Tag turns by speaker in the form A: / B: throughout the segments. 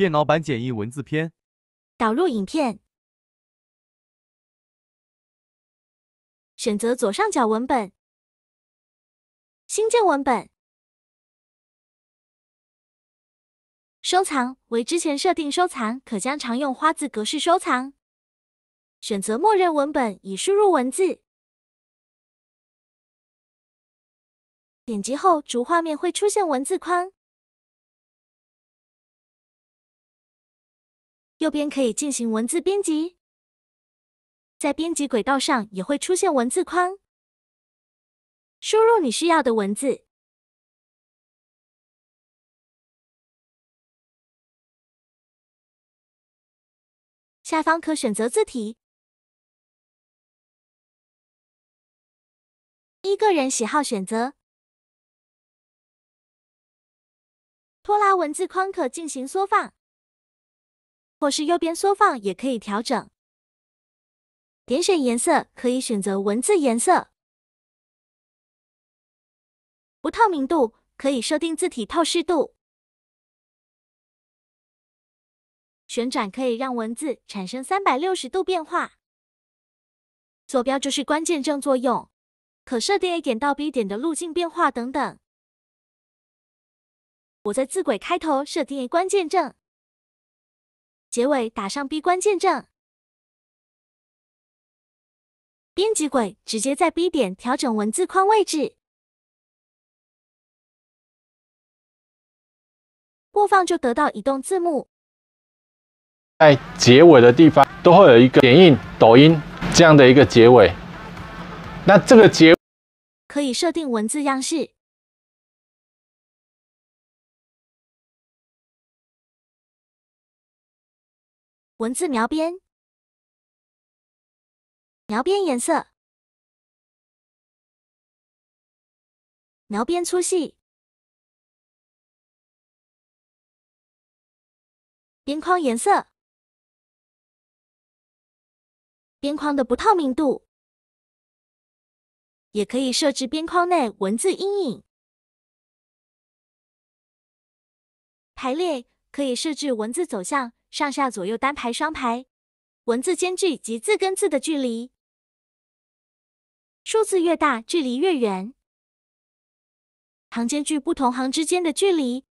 A: 电脑版简易文字篇，导入影片，选择左上角文本，新建文本，收藏为之前设定收藏，可将常用花字格式收藏，选择默认文本以输入文字，点击后主画面会出现文字框。右边可以进行文字编辑，在编辑轨道上也会出现文字框，输入你需要的文字。下方可选择字体，依个人喜好选择。拖拉文字框可进行缩放。或是右边缩放也可以调整，点选颜色可以选择文字颜色，不透明度可以设定字体透视度，旋转可以让文字产生三百六十度变化，坐标就是关键帧作用，可设定 A 点到 B 点的路径变化等等。我在字轨开头设定 A 关键帧。结尾打上 B 关键证，编辑轨直接在 B 点调整文字框位置，播放就得到移动字幕。在结尾的地方都会有一个剪映、抖音这样的一个结尾，那这个结可以设定文字样式。文字描边、描边颜色、描边粗细、边框颜色、边框的不透明度，也可以设置边框内文字阴影。排列可以设置文字走向。上下左右单排双排，文字间距及字跟字的距离，数字越大距离越远。行间距不同行之间的距离。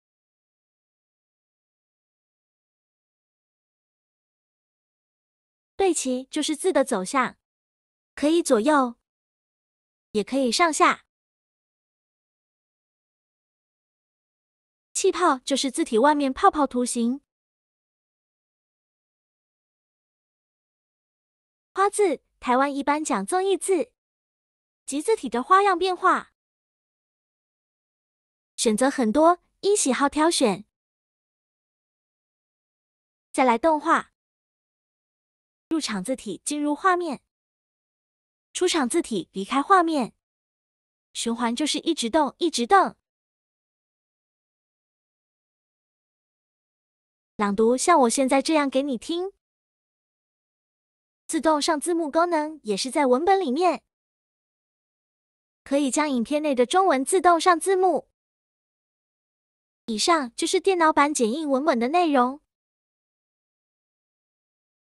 A: 对齐就是字的走向，可以左右，也可以上下。气泡就是字体外面泡泡图形。花字，台湾一般讲综艺字，集字体的花样变化，选择很多，依喜好挑选。再来动画，入场字体进入画面，出场字体离开画面，循环就是一直动，一直动。朗读像我现在这样给你听。自动上字幕功能也是在文本里面，可以将影片内的中文自动上字幕。以上就是电脑版剪映文本的内容。